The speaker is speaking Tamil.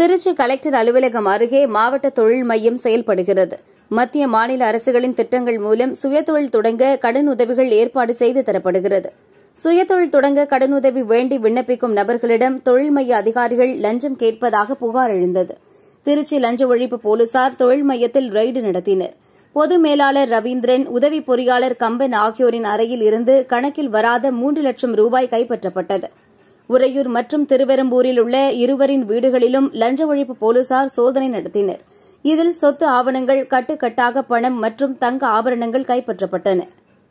திருச்சி கலெக்டர் அலுவலகம் அருகே மாவட்ட தொழில் மையம் செயல்படுகிறது மத்திய மாநில அரசுகளின் திட்டங்கள் மூலம் சுயதொழில் தொடங்க கடன் உதவிகள் ஏற்பாடு செய்து தரப்படுகிறது சுயதொழில் தொடங்க கடனுதவி வேண்டி விண்ணப்பிக்கும் நபர்களிடம் தொழில் மைய அதிகாரிகள் லஞ்சம் கேட்பதாக புகார் எழுந்தது திருச்சி லஞ்ச ஒழிப்பு போலீசார் தொழில் மையத்தில் ரெய்டு நடத்தினர் பொது மேலாளர் ரவீந்திரன் உதவி பொறியாளர் கம்பன் ஆகியோரின் அறையில் இருந்து கணக்கில் வராத மூன்று லட்சம் ரூபாய் கைப்பற்றப்பட்டது உறையூர் மற்றும் திருவெரும்பூரில் உள்ள இருவரின் வீடுகளிலும் லஞ்ச ஒழிப்பு போலீசார் சோதனை நடத்தினர் இதில் சொத்து ஆவணங்கள் கட்டுக்கட்டாக பணம் மற்றும் தங்க ஆபரணங்கள் கைப்பற்றப்பட்டன